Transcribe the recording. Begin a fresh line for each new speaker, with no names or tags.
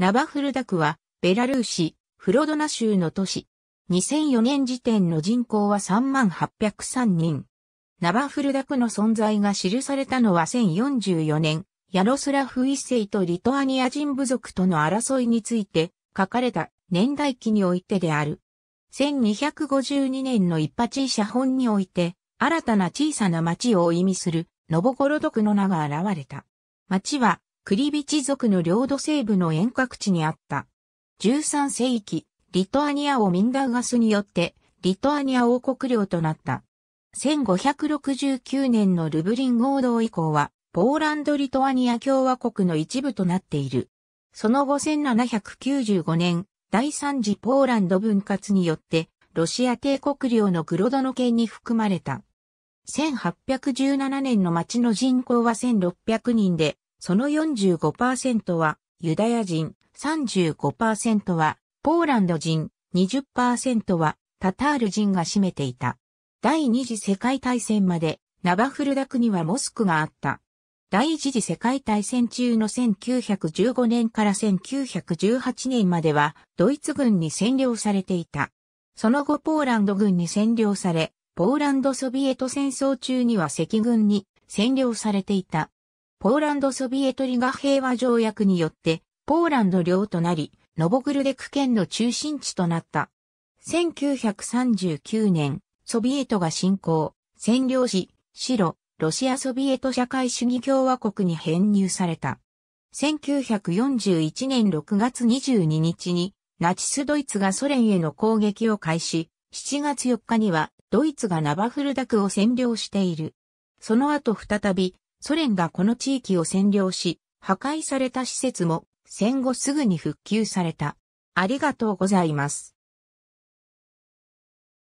ナバフルダクは、ベラルーシ、フロドナ州の都市。2004年時点の人口は3803人。ナバフルダクの存在が記されたのは1044年、ヤロスラフ一世とリトアニア人部族との争いについて書かれた年代記においてである。1252年の一八写本において、新たな小さな町を意味するノボゴロドクの名が現れた。町はクリビチ族の領土西部の遠隔地にあった。13世紀、リトアニアをミンダーガスによって、リトアニア王国領となった。1569年のルブリン合同以降は、ポーランド・リトアニア共和国の一部となっている。その後1795年、第三次ポーランド分割によって、ロシア帝国領のグロドノ県に含まれた。1817年の町の人口は1600人で、その45%はユダヤ人、35%はポーランド人、20%はタタール人が占めていた。第二次世界大戦までナバフルダクにはモスクがあった。第一次世界大戦中の1915年から1918年まではドイツ軍に占領されていた。その後ポーランド軍に占領され、ポーランドソビエト戦争中には赤軍に占領されていた。ポーランドソビエトリガ平和条約によって、ポーランド領となり、ノボグルデク県の中心地となった。1939年、ソビエトが侵攻、占領し、白、ロシアソビエト社会主義共和国に編入された。1941年6月22日に、ナチスドイツがソ連への攻撃を開始、7月4日にはドイツがナバフルダクを占領している。その後再びソ連がこの地域を占領し、破壊された施設も戦後すぐに復旧された。ありがとうございます。